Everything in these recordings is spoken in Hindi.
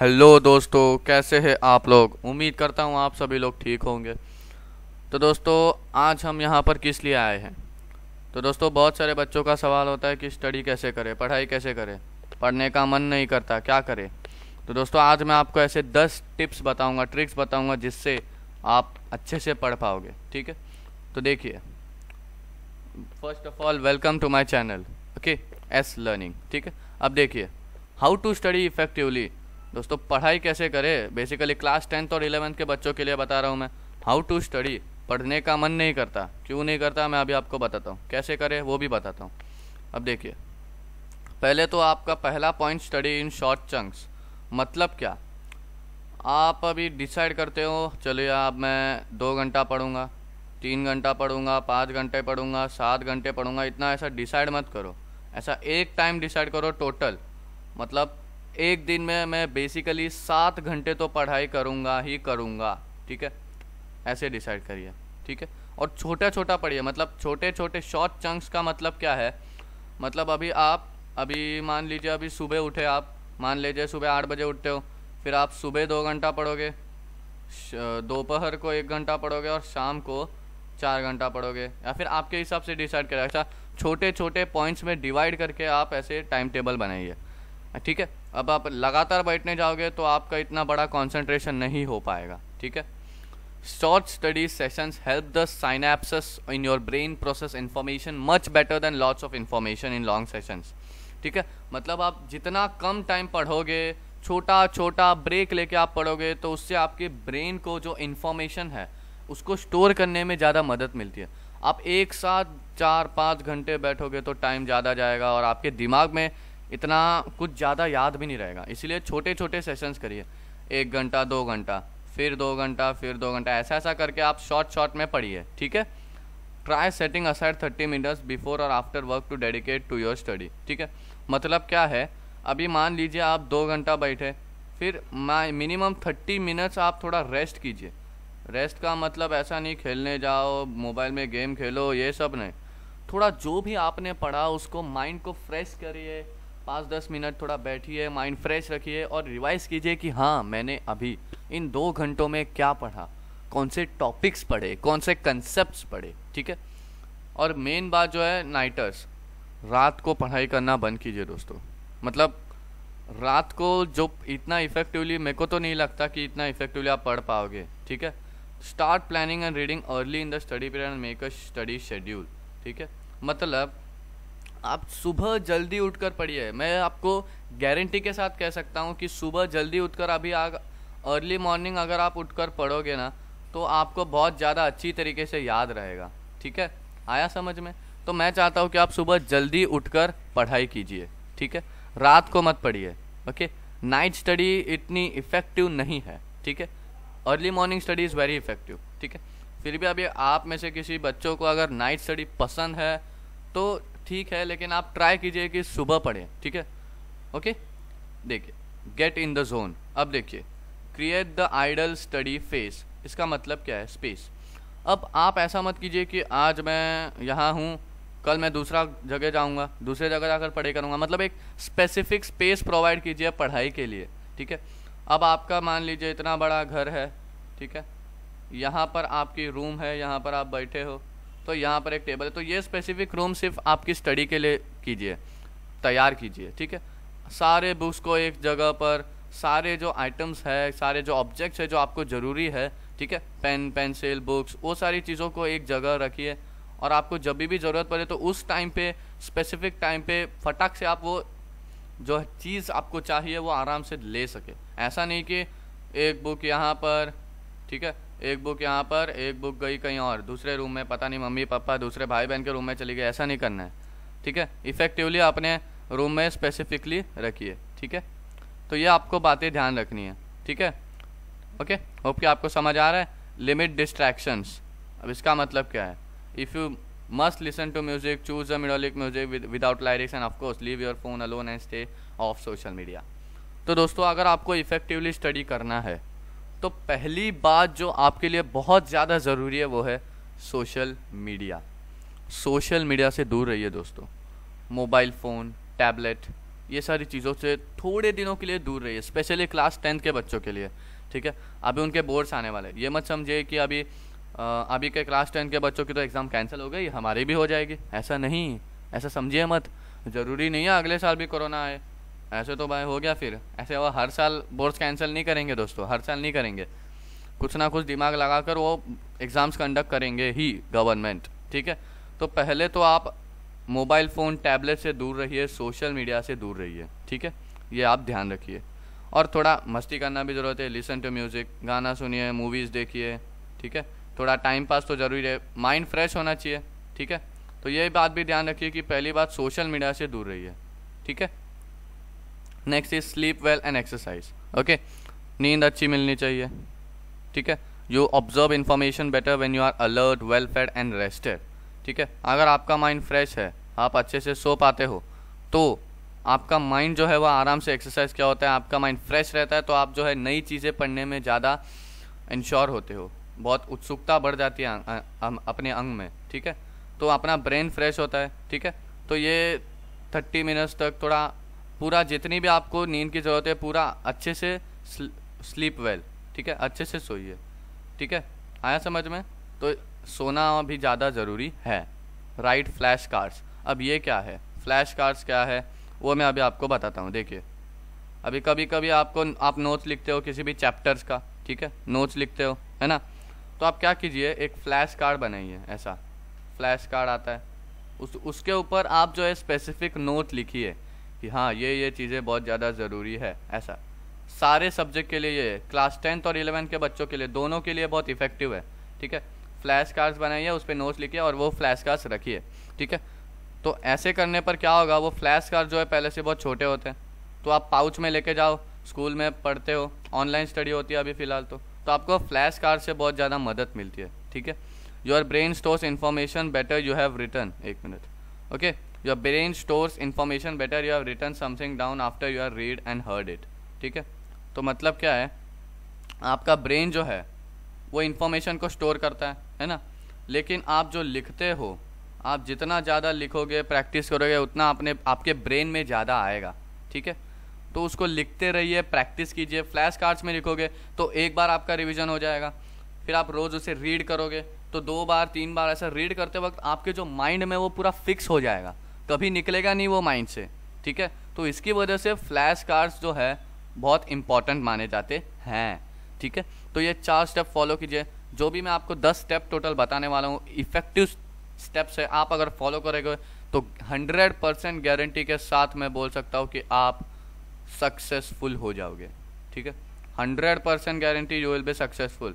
हेलो दोस्तों कैसे हैं आप लोग उम्मीद करता हूँ आप सभी लोग ठीक होंगे तो दोस्तों आज हम यहाँ पर किस लिए आए हैं तो दोस्तों बहुत सारे बच्चों का सवाल होता है कि स्टडी कैसे करें पढ़ाई कैसे करें पढ़ने का मन नहीं करता क्या करें तो दोस्तों आज मैं आपको ऐसे दस टिप्स बताऊँगा ट्रिक्स बताऊँगा जिससे आप अच्छे से पढ़ पाओगे ठीक है तो देखिए first of all welcome to my channel okay S learning ठीक है अब देखिए हाउ टू स्टडी इफेक्टिवली दोस्तों पढ़ाई कैसे करें बेसिकली क्लास टेंथ और इलेवेंथ के बच्चों के लिए बता रहा हूँ मैं हाउ टू स्टडी पढ़ने का मन नहीं करता क्यों नहीं करता मैं अभी आपको बताता हूँ कैसे करें वो भी बताता हूँ अब देखिए पहले तो आपका पहला point study in short chunks मतलब क्या आप अभी डिसाइड करते हो चलो अब मैं दो घंटा पढ़ूँगा तीन घंटा पढ़ूँगा पाँच घंटे पढ़ूँगा सात घंटे पढ़ूँगा इतना ऐसा डिसाइड मत करो ऐसा एक टाइम डिसाइड करो टोटल मतलब एक दिन में मैं बेसिकली सात घंटे तो पढ़ाई करूँगा ही करूँगा ठीक है ऐसे डिसाइड करिए ठीक है और छोटा छोटा पढ़िए मतलब छोटे छोटे शॉर्ट चंक्स का मतलब क्या है मतलब अभी आप अभी मान लीजिए अभी सुबह उठे आप मान लीजिए सुबह आठ बजे उठते हो फिर आप सुबह दो घंटा पढ़ोगे दोपहर को एक घंटा पढ़ोगे और शाम को चार घंटा पढ़ोगे या फिर आपके हिसाब से डिसाइड करें अच्छा छोटे छोटे पॉइंट्स में डिवाइड करके आप ऐसे टाइम टेबल बनाइए ठीक है अब आप लगातार बैठने जाओगे तो आपका इतना बड़ा कॉन्सेंट्रेशन नहीं हो पाएगा ठीक है short study sessions help the synapses in your brain process information much better than lots of information in long sessions ठीक है मतलब आप जितना कम टाइम पढ़ोगे छोटा छोटा ब्रेक लेके आप पढ़ोगे तो उससे आपके ब्रेन को जो इन्फॉर्मेशन है उसको स्टोर करने में ज़्यादा मदद मिलती है आप एक साथ चार पाँच घंटे बैठोगे तो टाइम ज़्यादा जाएगा और आपके दिमाग में इतना कुछ ज़्यादा याद भी नहीं रहेगा इसीलिए छोटे छोटे सेशंस करिए एक घंटा दो घंटा फिर दो घंटा फिर दो घंटा ऐसा ऐसा करके आप शॉर्ट शॉर्ट में पढ़िए ठीक है try setting aside thirty minutes before और after work to dedicate to your study ठीक है मतलब क्या है अभी मान लीजिए आप दो घंटा बैठे फिर मिनिमम थर्टी मिनट्स आप थोड़ा रेस्ट कीजिए रेस्ट का मतलब ऐसा नहीं खेलने जाओ मोबाइल में गेम खेलो ये सब नहीं थोड़ा जो भी आपने पढ़ा उसको माइंड को फ्रेश करिए पाँच दस मिनट थोड़ा बैठिए माइंड फ्रेश रखिए और रिवाइज कीजिए कि हाँ मैंने अभी इन दो घंटों में क्या पढ़ा कौन से टॉपिक्स पढ़े कौन से कंसेप्ट पढ़े ठीक है और मेन बात जो है नाइटर्स रात को पढ़ाई करना बंद कीजिए दोस्तों मतलब रात को जो इतना इफेक्टिवली मेरे को तो नहीं लगता कि इतना इफेक्टिवली आप पढ़ पाओगे ठीक है start planning and reading early in the study period and make a study schedule ठीक है मतलब आप सुबह जल्दी उठकर पढ़िए मैं आपको गारंटी के साथ कह सकता हूँ कि सुबह जल्दी उठकर अभी आग अर्ली मॉर्निंग अगर आप उठकर पढ़ोगे ना तो आपको बहुत ज़्यादा अच्छी तरीके से याद रहेगा ठीक है आया समझ में तो मैं चाहता हूँ कि आप सुबह जल्दी उठकर पढ़ाई कीजिए ठीक है रात को मत पढ़िए ओके नाइट स्टडी इतनी इफ़ेक्टिव नहीं है ठीक है early morning study is very effective ठीक है फिर भी अभी आप में से किसी बच्चों को अगर नाइट स्टडी पसंद है तो ठीक है लेकिन आप ट्राई कीजिए कि सुबह पढ़ें ठीक है ओके देखिए गेट इन द जोन अब देखिए create the ideal study space इसका मतलब क्या है स्पेस अब आप ऐसा मत कीजिए कि आज मैं यहाँ हूँ कल मैं दूसरा जगह जाऊँगा दूसरे जगह जाकर पढ़े करूँगा मतलब एक स्पेसिफिक स्पेस प्रोवाइड कीजिए पढ़ाई के लिए ठीक है अब आपका मान लीजिए इतना बड़ा घर है ठीक है यहाँ पर आपकी रूम है यहाँ पर आप बैठे हो तो यहाँ पर एक टेबल है तो ये स्पेसिफिक रूम सिर्फ आपकी स्टडी के लिए कीजिए तैयार कीजिए ठीक है सारे बुक्स को एक जगह पर सारे जो आइटम्स है सारे जो ऑब्जेक्ट्स है जो आपको ज़रूरी है ठीक है पेन पेंसिल बुक्स वो सारी चीज़ों को एक जगह रखिए और आपको जब भी ज़रूरत पड़े तो उस टाइम पे स्पेसिफिक टाइम पे फटाक से आप वो जो चीज़ आपको चाहिए वो आराम से ले सके ऐसा नहीं कि एक बुक यहाँ पर ठीक है एक बुक यहाँ पर एक बुक गई कहीं और दूसरे रूम में पता नहीं मम्मी पापा दूसरे भाई बहन के रूम में चली गई ऐसा नहीं करना है ठीक है इफ़ेक्टिवली अपने रूम में स्पेसिफिकली रखिए ठीक है तो ये आपको बातें ध्यान रखनी है ठीक है ओके होप कि आपको समझ आ रहा है लिमिट डिस्ट्रैक्शंस अब इसका मतलब क्या है if you must listen to music choose a melodic music without lyrics and of course leave your phone alone and stay off social media तो दोस्तों अगर आपको इफेक्टिवली स्टडी करना है तो पहली बात जो आपके लिए बहुत ज़्यादा ज़रूरी है वो है सोशल मीडिया सोशल मीडिया से दूर रहिए दोस्तों मोबाइल फ़ोन टैबलेट ये सारी चीज़ों से थोड़े दिनों के लिए दूर रहिए स्पेशली क्लास टेंथ के बच्चों के लिए ठीक है अभी उनके बोर्ड्स आने वाले ये मत समझिए कि अभी अभी के क्लास टेंथ के बच्चों की तो एग्ज़ाम कैंसिल हो गई हमारी भी हो जाएगी ऐसा नहीं ऐसा समझिए मत ज़रूरी नहीं है अगले साल भी कोरोना आए ऐसे तो भाई हो गया फिर ऐसे वो हर साल बोर्ड्स कैंसिल नहीं करेंगे दोस्तों हर साल नहीं करेंगे कुछ ना कुछ दिमाग लगा कर वो एग्ज़ाम्स कंडक्ट करेंगे ही गवर्नमेंट ठीक है तो पहले तो आप मोबाइल फ़ोन टैबलेट से दूर रहिए सोशल मीडिया से दूर रहिए ठीक है ये आप ध्यान रखिए और थोड़ा मस्ती करना भी ज़रूरत है लिसन टू म्यूज़िक गाना सुनिए मूवीज़ देखिए ठीक है थोड़ा टाइम पास तो ज़रूरी है माइंड फ्रेश होना चाहिए ठीक है तो ये बात भी ध्यान रखिए कि पहली बात सोशल मीडिया से दूर रहिए ठीक है next is sleep well and exercise okay नींद अच्छी मिलनी चाहिए ठीक है you observe information better when you are alert well fed and rested ठीक है अगर आपका माइंड फ्रेश है आप अच्छे से सो पाते हो तो आपका माइंड जो है वह आराम से एक्सरसाइज क्या होता है आपका माइंड फ्रेश रहता है तो आप जो है नई चीज़ें पढ़ने में ज़्यादा इंश्योर होते हो बहुत उत्सुकता बढ़ जाती है अपने अंग में ठीक है तो अपना ब्रेन फ्रेश होता है ठीक है तो ये थर्टी मिनट्स तक थोड़ा पूरा जितनी भी आपको नींद की ज़रूरत है पूरा अच्छे से स्लीप वेल ठीक है अच्छे से सोइए ठीक है आया समझ में तो सोना भी ज़्यादा ज़रूरी है राइट फ्लैश कार्ड्स अब ये क्या है फ्लैश कार्ड्स क्या है वो मैं अभी आपको बताता हूँ देखिए अभी कभी कभी आपको आप नोट्स लिखते हो किसी भी चैप्टर्स का ठीक है नोट्स लिखते हो है ना तो आप क्या कीजिए एक फ्लैश कार्ड बनाइए ऐसा फ्लैश कार्ड आता है उस उसके ऊपर आप जो है स्पेसिफिक नोट लिखिए कि हाँ ये ये चीज़ें बहुत ज़्यादा ज़रूरी है ऐसा सारे सब्जेक्ट के लिए ये क्लास टेंथ और इलेवेंथ के बच्चों के लिए दोनों के लिए बहुत इफेक्टिव है ठीक है फ्लैश कार्ड्स बनाइए उस पर नोट्स लिखिए और वो फ्लैश कार्ड्स रखिए ठीक है तो ऐसे करने पर क्या होगा वो फ्लैश कार्ड जो है पहले से बहुत छोटे होते हैं तो आप पाउच में लेके जाओ स्कूल में पढ़ते हो ऑनलाइन स्टडी होती है अभी फ़िलहाल तो तो आपको फ्लैश कार्ड से बहुत ज़्यादा मदद मिलती है ठीक है your brain stores information better you have written एक minute okay your brain stores information better you have written something down after you are read and heard it ठीक है तो मतलब क्या है आपका ब्रेन जो है वो इन्फॉर्मेशन को स्टोर करता है है ना लेकिन आप जो लिखते हो आप जितना ज़्यादा लिखोगे प्रैक्टिस करोगे उतना अपने आपके ब्रेन में ज़्यादा आएगा ठीक है तो उसको लिखते रहिए प्रैक्टिस कीजिए फ्लैश कार्ड्स में लिखोगे तो एक बार आपका रिविज़न हो जाएगा फिर आप रोज़ उसे रीड करोगे तो दो बार तीन बार ऐसा रीड करते वक्त आपके जो माइंड में वो पूरा फिक्स हो जाएगा कभी निकलेगा नहीं वो माइंड से ठीक है तो इसकी वजह से फ्लैश कार्ड्स जो है बहुत इंपॉर्टेंट माने जाते हैं ठीक है तो ये चार स्टेप फॉलो कीजिए जो भी मैं आपको दस स्टेप टोटल बताने वाला हूँ इफेक्टिव स्टेप्स है आप अगर फॉलो करेंगे तो हंड्रेड परसेंट गारंटी के साथ मैं बोल सकता हूँ कि आप सक्सेसफुल हो जाओगे ठीक है hundred percent guarantee you will be successful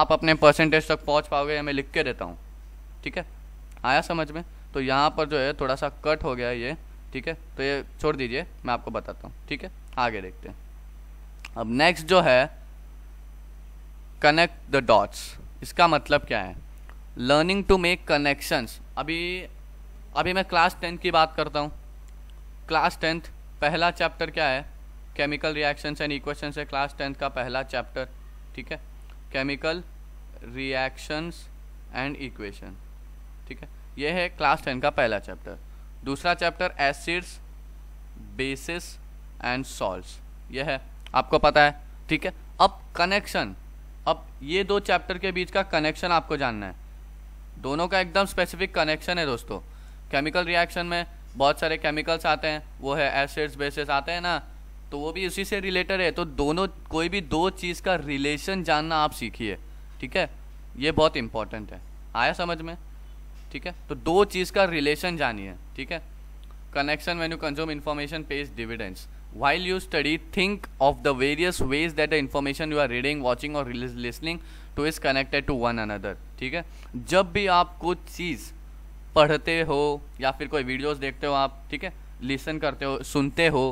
आप अपने परसेंटेज तक पहुँच पाओगे मैं लिख के देता हूँ ठीक है आया समझ में तो यहाँ पर जो है थोड़ा सा कट हो गया ये ठीक है तो ये छोड़ दीजिए मैं आपको बताता हूँ ठीक है आगे देखते हैं अब नेक्स्ट जो है कनेक्ट द डॉट्स इसका मतलब क्या है लर्निंग टू मेक कनेक्शंस अभी अभी मैं क्लास टेंथ की बात करता हूँ क्लास टेंथ पहला चैप्टर क्या है केमिकल रिएक्शंस एंड इक्वेशंस है क्लास टेंथ का पहला चैप्टर ठीक है केमिकल रिएक्शंस एंड इक्वेशन ठीक है यह है क्लास टेन का पहला चैप्टर दूसरा chapter acids bases and salt यह है आपको पता है ठीक है अब कनेक्शन अब ये दो चैप्टर के बीच का कनेक्शन आपको जानना है दोनों का एकदम स्पेसिफिक कनेक्शन है दोस्तों केमिकल रिएक्शन में बहुत सारे केमिकल्स आते हैं वो है एसिड्स बेसिस आते हैं ना तो वो भी उसी से रिलेटेड है तो दोनों कोई भी दो चीज़ का रिलेशन जानना आप सीखिए ठीक है ये बहुत इंपॉर्टेंट है आया समझ में ठीक है तो दो चीज़ का रिलेशन जानिए ठीक है connection when you consume information page while you study think of the various ways that that information you are reading watching और listening to is connected to one an other ठीक है जब भी आप कुछ चीज़ पढ़ते हो या फिर कोई वीडियोज देखते हो आप ठीक है लिसन करते हो सुनते हो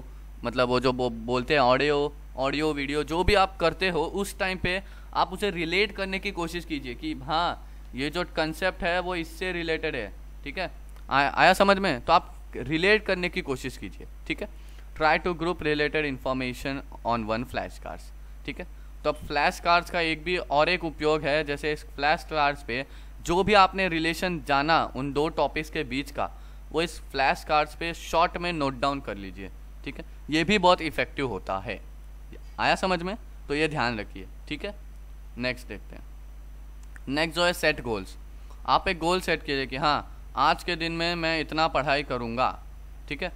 मतलब वो जो बो, बोलते हैं ऑडियो ऑडियो वीडियो जो भी आप करते हो उस टाइम पे आप उसे रिलेट करने की कोशिश कीजिए कि हाँ ये जो कंसेप्ट है वो इससे रिलेटेड है ठीक है आ, आया समझ में तो आप रिलेट करने की कोशिश कीजिए ठीक है try to group related information on one flash cards ठीक है तो अब फ्लैश कार्ड्स का एक भी और एक उपयोग है जैसे इस फ्लैश कार्ड्स पे जो भी आपने रिलेशन जाना उन दो टॉपिक्स के बीच का वो इस फ्लैश कार्ड्स पे शॉर्ट में नोट डाउन कर लीजिए ठीक है ये भी बहुत इफेक्टिव होता है आया समझ में तो ये ध्यान रखिए ठीक है नेक्स्ट देखते हैं नेक्स्ट जो है सेट गोल्स आप एक गोल सेट कीजिए कि हाँ आज के दिन में मैं इतना पढ़ाई करूँगा ठीक है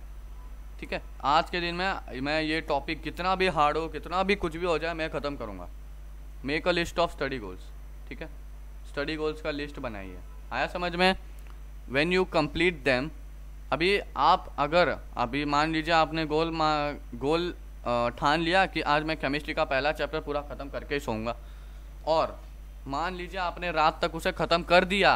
ठीक है आज के दिन में मैं ये टॉपिक कितना भी हार्ड हो कितना भी कुछ भी हो जाए मैं ख़त्म करूँगा make a list of study goals ठीक है स्टडी गोल्स का लिस्ट बनाइए आया समझ में वेन यू कम्प्लीट दैम अभी आप अगर अभी मान लीजिए आपने गोल मा गोल ठान लिया कि आज मैं केमिस्ट्री का पहला चैप्टर पूरा ख़त्म करके ही सोऊंगा और मान लीजिए आपने रात तक उसे ख़त्म कर दिया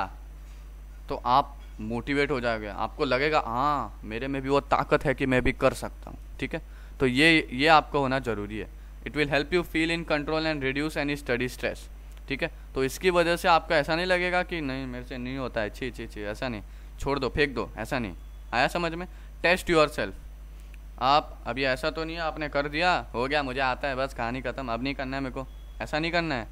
तो आप मोटिवेट हो जाओगे आपको लगेगा हाँ मेरे में भी वो ताकत है कि मैं भी कर सकता हूँ ठीक है तो ये ये आपको होना ज़रूरी है it will help you feel in control and reduce any study stress ठीक है तो इसकी वजह से आपको ऐसा नहीं लगेगा कि नहीं मेरे से नहीं होता है छी छी छी ऐसा नहीं छोड़ दो फेंक दो ऐसा नहीं आया समझ में टेस्ट योर सेल्फ आप अभी ऐसा तो नहीं है आपने कर दिया हो गया मुझे आता है बस कहानी खत्म अब नहीं करना है मेरे को ऐसा नहीं करना है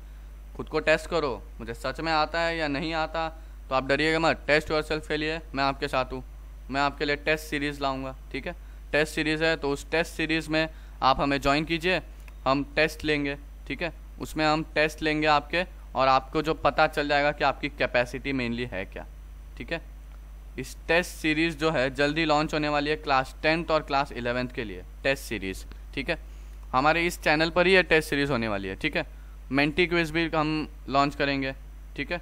खुद को टेस्ट करो मुझे सच में आता है या नहीं आता तो आप डरिएगा मत टेस्ट योर सेल्फ के लिए मैं आपके साथ हूँ मैं आपके लिए टेस्ट सीरीज़ लाऊंगा ठीक है टेस्ट सीरीज़ है तो उस टेस्ट सीरीज़ में आप हमें ज्वाइन कीजिए हम टेस्ट लेंगे ठीक है उसमें हम टेस्ट लेंगे आपके और आपको जो पता चल जाएगा कि आपकी कैपेसिटी मेनली है क्या ठीक है इस टेस्ट सीरीज़ जो है जल्दी लॉन्च होने वाली है क्लास टेंथ और क्लास इलेवेंथ के लिए टेस्ट सीरीज़ ठीक है हमारे इस चैनल पर ही ये टेस्ट सीरीज़ होने वाली है ठीक है मेंटी क्विज भी हम लॉन्च करेंगे ठीक है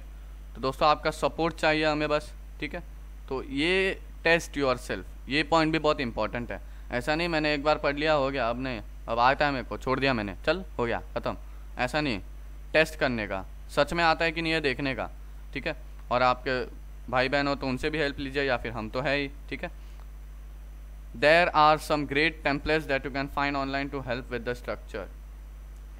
तो दोस्तों आपका सपोर्ट चाहिए हमें बस ठीक है तो ये टेस्ट योर सेल्फ ये पॉइंट भी बहुत इंपॉर्टेंट है ऐसा नहीं मैंने एक बार पढ़ लिया हो गया अब नहीं अब आता है मेरे को छोड़ दिया मैंने चल हो गया ख़त्म ऐसा नहीं टेस्ट करने का सच में आता है कि नहीं है देखने का ठीक है और आपके भाई बहन हो तो उनसे भी हेल्प लीजिए या फिर हम तो है ही ठीक है there are some great templates that you can find online to help with the structure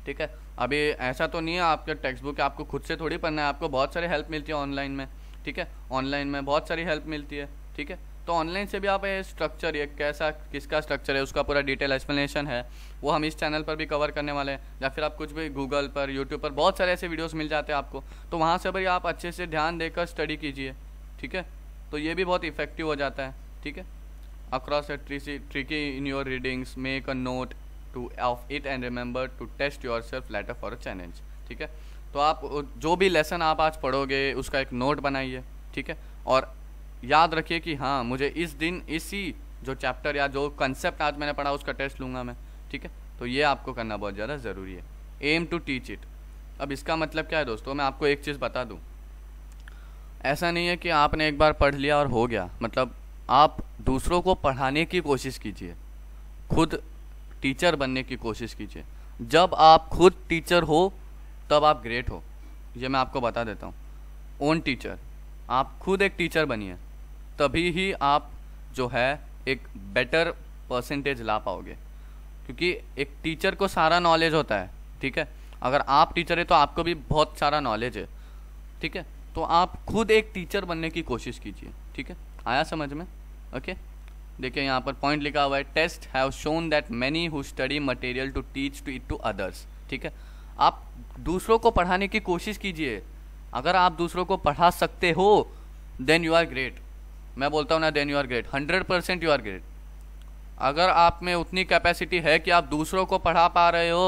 ठीक है अभी ऐसा तो नहीं है आपके टेक्स्ट बुक आपको खुद से थोड़ी पढ़ना है आपको बहुत सारी हेल्प मिलती है ऑनलाइन में ठीक है ऑनलाइन में बहुत सारी हेल्प मिलती है ठीक है तो ऑनलाइन से भी आप ये स्ट्रक्चर ये कैसा किसका स्ट्रक्चर है उसका पूरा डिटेल एक्सप्लेनेशन है वो हम इस चैनल पर भी कवर करने वाले हैं या फिर आप कुछ भी गूगल पर यूट्यूब पर बहुत सारे ऐसे वीडियोस मिल जाते हैं आपको तो वहाँ से भी आप अच्छे से ध्यान देकर स्टडी कीजिए ठीक है तो ये भी बहुत इफेक्टिव हो जाता है ठीक है across tricky in your readings make a note to of it and remember to test yourself later for a challenge ठीक है तो आप जो भी लेसन आप आज पढ़ोगे उसका एक नोट बनाइए ठीक है और याद रखिए कि हाँ मुझे इस दिन इसी जो चैप्टर या जो कंसेप्ट आज मैंने पढ़ा उसका टेस्ट लूँगा मैं ठीक है तो ये आपको करना बहुत ज़्यादा ज़रूरी है एम टू टीच इट अब इसका मतलब क्या है दोस्तों मैं आपको एक चीज़ बता दूँ ऐसा नहीं है कि आपने एक बार पढ़ लिया और हो गया मतलब आप दूसरों को पढ़ाने की कोशिश कीजिए खुद टीचर बनने की कोशिश कीजिए जब आप खुद टीचर हो तब आप ग्रेट हो ये मैं आपको बता देता हूँ ओन टीचर आप खुद एक टीचर बनिए तभी ही आप जो है एक बेटर परसेंटेज ला पाओगे क्योंकि एक टीचर को सारा नॉलेज होता है ठीक है अगर आप टीचर है तो आपको भी बहुत सारा नॉलेज है ठीक है तो आप खुद एक टीचर बनने की कोशिश कीजिए ठीक है आया समझ में ओके देखिए यहाँ पर पॉइंट लिखा हुआ है test have shown that many who study material to teach to it to others ठीक है आप दूसरों को पढ़ाने की कोशिश कीजिए अगर आप दूसरों को पढ़ा सकते हो देन यू आर ग्रेट मैं बोलता हूँ ना then you are great hundred percent you are great अगर आप में उतनी कैपेसिटी है कि आप दूसरों को पढ़ा पा रहे हो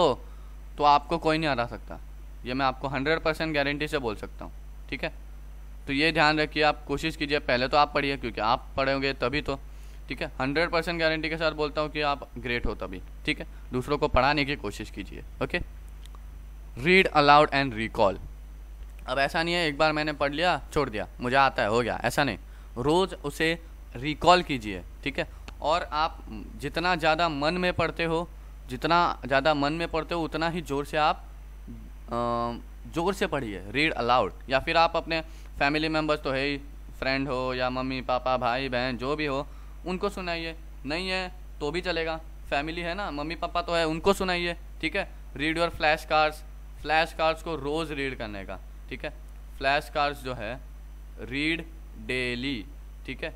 तो आपको कोई नहीं हरा सकता ये मैं आपको हंड्रेड परसेंट गारंटी से बोल सकता हूँ ठीक है तो ये ध्यान रखिए आप कोशिश कीजिए पहले तो आप पढ़िए क्योंकि आप पढ़ोगे तभी तो ठीक है हंड्रेड परसेंट गारंटी के साथ बोलता हूँ कि आप ग्रेट हो तभी ठीक है दूसरों को पढ़ाने की कोशिश कीजिए okay read aloud and recall अब ऐसा नहीं है एक बार मैंने पढ़ लिया छोड़ दिया मुझे आता है हो गया ऐसा नहीं रोज़ उसे रिकॉल कीजिए ठीक है और आप जितना ज़्यादा मन में पढ़ते हो जितना ज़्यादा मन में पढ़ते हो उतना ही ज़ोर से आप ज़ोर से पढ़िए रीड अलाउड या फिर आप अपने फैमिली मेम्बर्स तो है ही फ्रेंड हो या मम्मी पापा भाई बहन जो भी हो उनको सुनाइए नहीं है तो भी चलेगा फैमिली है ना मम्मी पापा तो है उनको सुनाइए ठीक है read your flash cards flash cards को रोज़ रीड करने का ठीक है फ्लैश कार्ड्स जो है रीड डेली ठीक है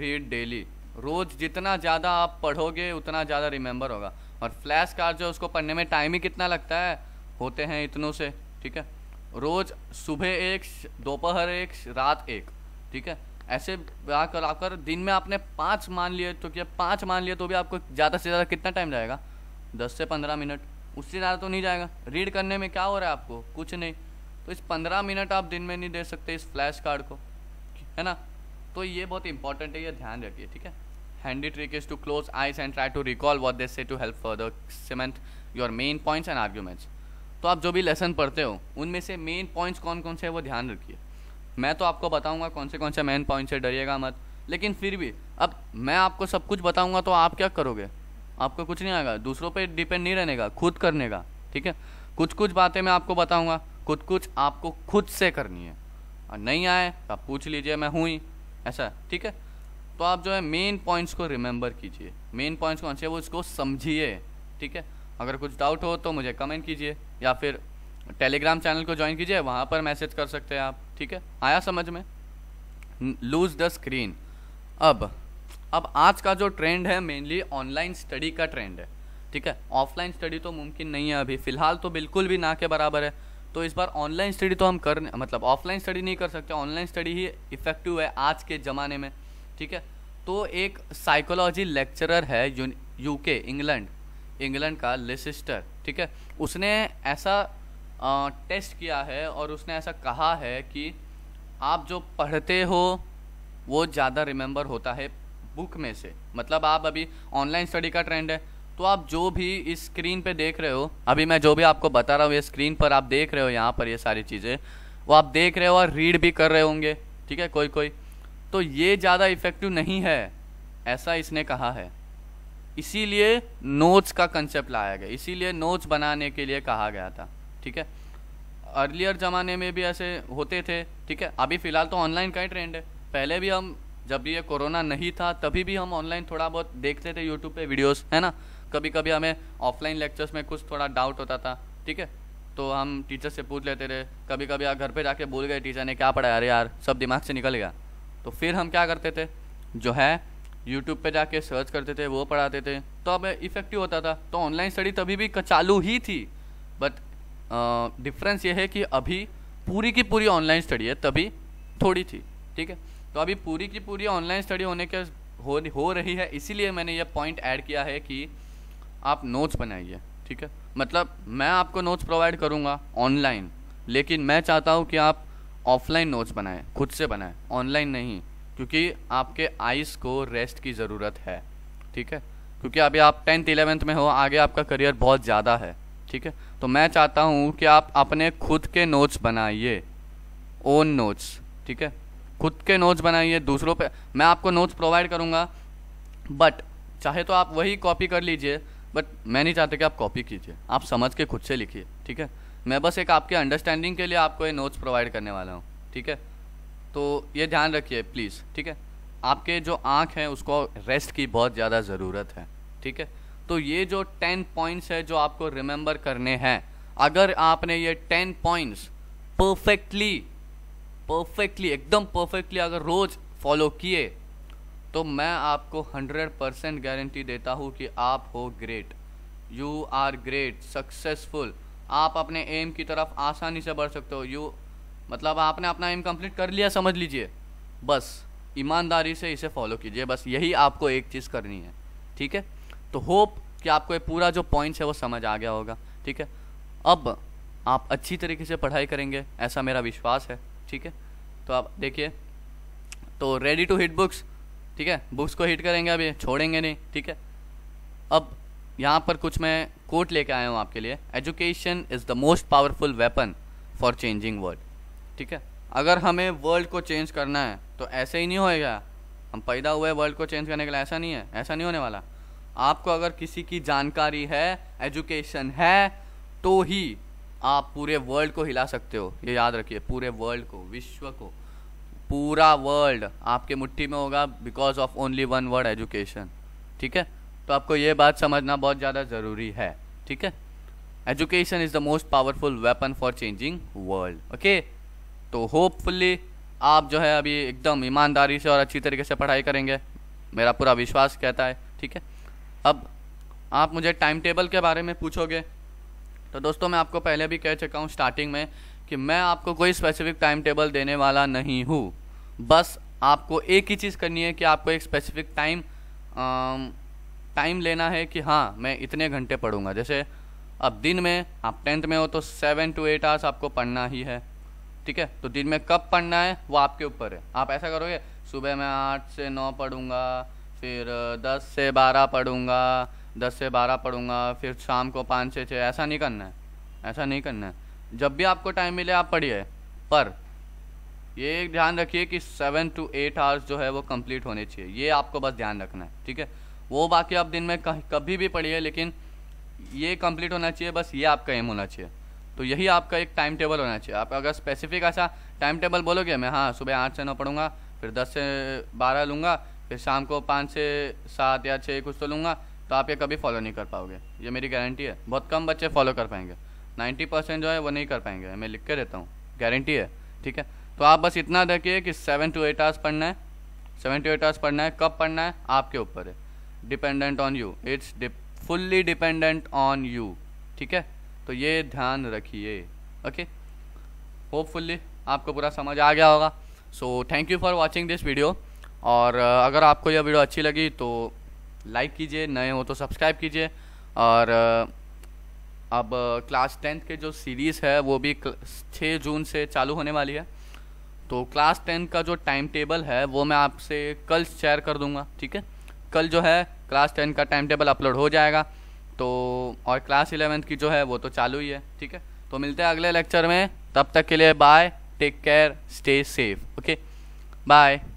रीड डेली रोज़ जितना ज़्यादा आप पढ़ोगे उतना ज़्यादा रिमेंबर होगा और फ्लैश कार्ड जो है उसको पढ़ने में टाइम ही कितना लगता है होते हैं इतनों से ठीक है रोज़ सुबह एक दोपहर एक रात एक ठीक है ऐसे आकर आकर दिन में आपने पाँच मान लिए तो क्या पाँच मान लिए तो भी आपको ज़्यादा से ज़्यादा कितना टाइम जाएगा दस से पंद्रह मिनट उससे ज़्यादा तो नहीं जाएगा रीड करने में क्या हो रहा है आपको कुछ नहीं तो इस पंद्रह मिनट आप दिन में नहीं दे सकते इस फ्लैश कार्ड को है ना तो ये बहुत इंपॉर्टेंट है ये ध्यान रखिए ठीक है handy trick is to close eyes and try to recall what they say to help further cement your main points and arguments तो आप जो भी लेसन पढ़ते हो उनमें से मेन पॉइंट्स कौन कौन से हैं वो ध्यान रखिए मैं तो आपको बताऊँगा कौन से कौन से मेन पॉइंट से डरिएगा मत लेकिन फिर भी अब मैं आपको सब कुछ बताऊँगा तो आप क्या करोगे आपको कुछ नहीं आएगा दूसरों पर डिपेंड नहीं रहने का खुद करने का ठीक है कुछ कुछ बातें मैं आपको बताऊँगा कुछ कुछ आपको खुद से करनी है और नहीं आए तो आप पूछ लीजिए मैं हूँ ही ऐसा ठीक है तो आप जो है मेन पॉइंट्स को रिमेंबर कीजिए मेन पॉइंट्स कौन से वो उसको समझिए ठीक है अगर कुछ डाउट हो तो मुझे कमेंट कीजिए या फिर टेलीग्राम चैनल को ज्वाइन कीजिए वहाँ पर मैसेज कर सकते हैं आप ठीक है आया समझ में लूज द स्क्रीन अब अब आज का जो ट्रेंड है मेनली ऑनलाइन स्टडी का ट्रेंड है ठीक है ऑफलाइन स्टडी तो मुमकिन नहीं है अभी फिलहाल तो बिल्कुल भी ना के बराबर है तो इस बार ऑनलाइन स्टडी तो हम कर मतलब ऑफलाइन स्टडी नहीं कर सकते ऑनलाइन स्टडी ही इफ़ेक्टिव है आज के ज़माने में ठीक है तो एक साइकोलॉजी लेक्चरर है यूके इंग्लैंड इंग्लैंड का लेसिस्टर ठीक है उसने ऐसा टेस्ट किया है और उसने ऐसा कहा है कि आप जो पढ़ते हो वो ज़्यादा रिमेंबर होता है बुक में से मतलब आप अभी ऑनलाइन स्टडी का ट्रेंड है तो आप जो भी इस स्क्रीन पे देख रहे हो अभी मैं जो भी आपको बता रहा हूँ ये स्क्रीन पर आप देख रहे हो यहाँ पर ये सारी चीज़ें वो आप देख रहे हो और रीड भी कर रहे होंगे ठीक है कोई कोई तो ये ज़्यादा इफ़ेक्टिव नहीं है ऐसा इसने कहा है इसीलिए नोट्स का कंसेप्ट लाया गया इसीलिए नोट्स बनाने के लिए कहा गया था ठीक है अर्लियर ज़माने में भी ऐसे होते थे ठीक है अभी फ़िलहाल तो ऑनलाइन का ही ट्रेंड है पहले भी हम जब भी ये कोरोना नहीं था तभी भी हम ऑनलाइन थोड़ा बहुत देखते थे यूट्यूब पे वीडियोस है ना कभी कभी हमें ऑफलाइन लेक्चर्स में कुछ थोड़ा डाउट होता था ठीक है तो हम टीचर से पूछ लेते थे कभी कभी यार घर पे जाके बोल गए टीचर ने क्या पढ़ाया अरे यार सब दिमाग से निकल गया तो फिर हम क्या करते थे जो है यूट्यूब पे जाके सर्च करते थे वो पढ़ाते थे तो अब इफेक्टिव होता था तो ऑनलाइन स्टडी तभी भी चालू ही थी बट डिफरेंस ये है कि अभी पूरी की पूरी ऑनलाइन स्टडी है तभी थोड़ी थी ठीक है तो अभी पूरी की पूरी ऑनलाइन स्टडी होने के हो हो रही है इसीलिए मैंने ये पॉइंट ऐड किया है कि आप नोट्स बनाइए ठीक है मतलब मैं आपको नोट्स प्रोवाइड करूँगा ऑनलाइन लेकिन मैं चाहता हूँ कि आप ऑफलाइन नोट्स बनाएं खुद से बनाएं ऑनलाइन नहीं क्योंकि आपके आइस को रेस्ट की ज़रूरत है ठीक है क्योंकि अभी आप टेंथ इलेवेंथ में हो आगे आपका करियर बहुत ज़्यादा है ठीक है तो मैं चाहता हूँ कि आप अपने खुद के नोट्स बनाइए ओन नोट्स ठीक है खुद के नोट्स बनाइए दूसरों पे मैं आपको नोट्स प्रोवाइड करूँगा बट चाहे तो आप वही कॉपी कर लीजिए बट मैं नहीं चाहता कि आप कॉपी कीजिए आप समझ के खुद से लिखिए ठीक है मैं बस एक आपके अंडरस्टैंडिंग के लिए आपको ये नोट्स प्रोवाइड करने वाला हूँ ठीक है तो ये ध्यान रखिए प्लीज़ ठीक है आपके जो आँख है उसको रेस्ट की बहुत ज़्यादा ज़रूरत है ठीक है तो ये जो टेन पॉइंट्स है जो आपको रिमेंबर करने हैं अगर आपने ये टेन पॉइंट्स परफेक्टली परफेक्टली एकदम परफेक्टली अगर रोज़ फॉलो किए तो मैं आपको हंड्रेड परसेंट गारंटी देता हूँ कि आप हो great you are great successful आप अपने एम की तरफ आसानी से बढ़ सकते हो यू मतलब आपने अपना एम कंप्लीट कर लिया समझ लीजिए बस ईमानदारी से इसे फॉलो कीजिए बस यही आपको एक चीज़ करनी है ठीक है तो होप कि आपको ये पूरा जो पॉइंट्स है वो समझ आ गया होगा ठीक है अब आप अच्छी तरीके से पढ़ाई करेंगे ऐसा मेरा विश्वास है ठीक है तो आप देखिए तो रेडी टू हिट बुक्स ठीक है बुक्स को हिट करेंगे अभी छोड़ेंगे नहीं ठीक है अब यहाँ पर कुछ मैं कोट लेके आया हूँ आपके लिए education is the most powerful weapon for changing world ठीक है अगर हमें वर्ल्ड को चेंज करना है तो ऐसे ही नहीं होएगा हम पैदा हुए वर्ल्ड को चेंज करने के लिए ऐसा नहीं है ऐसा नहीं होने वाला आपको अगर किसी की जानकारी है एजुकेशन है तो ही आप पूरे वर्ल्ड को हिला सकते हो ये याद रखिए पूरे वर्ल्ड को विश्व को पूरा वर्ल्ड आपके मुट्ठी में होगा because of only one word education ठीक है तो आपको ये बात समझना बहुत ज़्यादा ज़रूरी है ठीक है education is the most powerful weapon for changing world okay तो होपफुली आप जो है अभी एकदम ईमानदारी से और अच्छी तरीके से पढ़ाई करेंगे मेरा पूरा विश्वास कहता है ठीक है अब आप मुझे टाइम टेबल के बारे में पूछोगे तो दोस्तों मैं आपको पहले भी कह चुका हूँ स्टार्टिंग में कि मैं आपको कोई स्पेसिफिक टाइम टेबल देने वाला नहीं हूँ बस आपको एक ही चीज़ करनी है कि आपको एक स्पेसिफिक टाइम टाइम लेना है कि हाँ मैं इतने घंटे पढ़ूंगा जैसे अब दिन में आप टेंथ में हो तो सेवन टू एट आवर्स आपको पढ़ना ही है ठीक है तो दिन में कब पढ़ना है वो आपके ऊपर है आप ऐसा करोगे सुबह मैं आठ से नौ पढ़ूंगा फिर दस से बारह पढ़ूँगा दस से बारह पढ़ूँगा फिर शाम को पाँच से छः ऐसा नहीं करना है ऐसा नहीं करना है जब भी आपको टाइम मिले आप पढ़िए पर ये ध्यान रखिए कि सेवन टू एट आवर्स जो है वो कंप्लीट होने चाहिए ये आपको बस ध्यान रखना है ठीक है वो बाकी आप दिन में कभी भी पढ़िए लेकिन ये कंप्लीट होना चाहिए बस ये आपका एम होना चाहिए तो यही आपका एक टाइम टेबल होना चाहिए आप अगर स्पेसिफिक ऐसा टाइम टेबल बोलोगे मैं हाँ सुबह आठ से नौ पढ़ूँगा फिर दस से बारह लूँगा फिर शाम को पाँच से सात या छः कुछ तो लूँगा तो आप ये कभी फॉलो नहीं कर पाओगे ये मेरी गारंटी है बहुत कम बच्चे फॉलो कर पाएंगे नाइन्टी परसेंट जो है वो नहीं कर पाएंगे मैं लिख के देता हूँ गारंटी है ठीक है तो आप बस इतना देखिए कि सेवन टू एट आवर्स पढ़ना है सेवन टू एट आवर्स पढ़ना है कब पढ़ना है आपके ऊपर है dependent on you it's fully dependent on you ठीक है तो ये ध्यान रखिए ओके होपफुल्ली आपको पूरा समझ आ गया होगा so thank you for watching this video और अगर आपको यह वीडियो अच्छी लगी तो लाइक कीजिए नए हो तो सब्सक्राइब कीजिए और अब क्लास टेंथ के जो सीरीज़ है वो भी छः जून से चालू होने वाली है तो क्लास टेंथ का जो टाइम टेबल है वो मैं आपसे कल शेयर कर दूंगा ठीक है कल जो है क्लास टेंथ का टाइम टेबल अपलोड हो जाएगा तो और क्लास इलेवेंथ की जो है वो तो चालू ही है ठीक है तो मिलते हैं अगले लेक्चर में तब तक के लिए bye take care stay safe okay bye